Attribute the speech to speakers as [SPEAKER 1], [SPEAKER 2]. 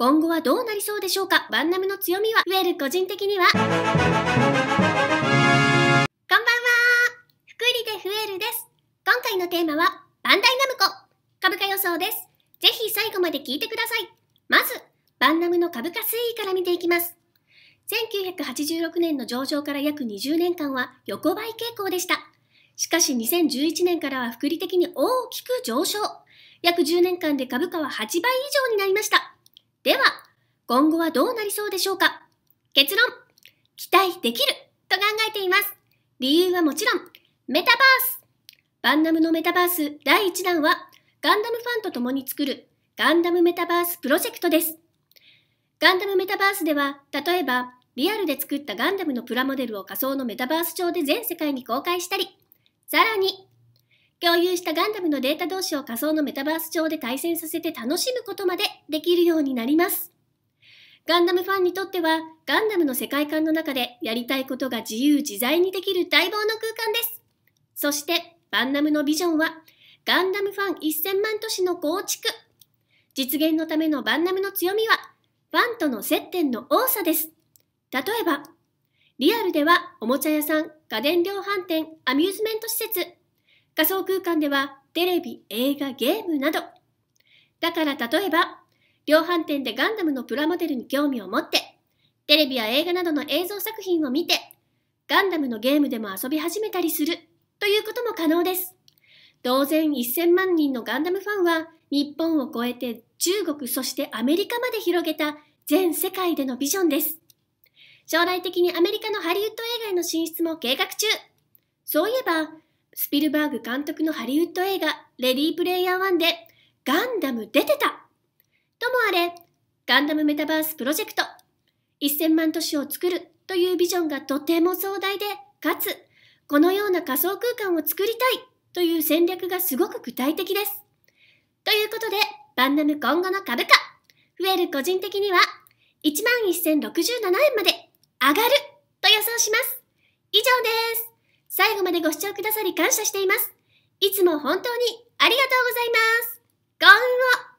[SPEAKER 1] 今後はどうなりそうでしょうかバンナムの強みは、ウェル個人的には、こんばんは福利でフエルです。今回のテーマは、バンダイナムコ株価予想です。ぜひ最後まで聞いてください。まず、バンナムの株価推移から見ていきます。1986年の上場から約20年間は横ばい傾向でした。しかし2011年からは複利的に大きく上昇。約10年間で株価は8倍以上になりました。では、今後はどうなりそうでしょうか結論、期待できると考えています。理由はもちろん、メタバースバンダムのメタバース第1弾は、ガンダムファンと共に作るガンダムメタバースプロジェクトです。ガンダムメタバースでは、例えば、リアルで作ったガンダムのプラモデルを仮想のメタバース上で全世界に公開したり、さらに、共有したガンダムのデータ同士を仮想のメタバース上で対戦させて楽しむことまでできるようになります。ガンダムファンにとっては、ガンダムの世界観の中でやりたいことが自由自在にできる待望の空間です。そして、バンナムのビジョンは、ガンダムファン1000万都市の構築。実現のためのバンナムの強みは、ファンとの接点の多さです。例えば、リアルではおもちゃ屋さん、家電量販店、アミューズメント施設、仮想空間ではテレビ、映画、ゲームなど。だから例えば、量販店でガンダムのプラモデルに興味を持って、テレビや映画などの映像作品を見て、ガンダムのゲームでも遊び始めたりするということも可能です。当然1000万人のガンダムファンは、日本を超えて中国そしてアメリカまで広げた全世界でのビジョンです。将来的にアメリカのハリウッド映画への進出も計画中。そういえば、スピルバーグ監督のハリウッド映画レディープレイヤー1でガンダム出てたともあれ、ガンダムメタバースプロジェクト1000万都市を作るというビジョンがとても壮大で、かつこのような仮想空間を作りたいという戦略がすごく具体的です。ということで、バンダム今後の株価、増える個人的には11,067円まで上がると予想します。以上です。最後までご視聴くださり感謝しています。いつも本当にありがとうございます。幸運を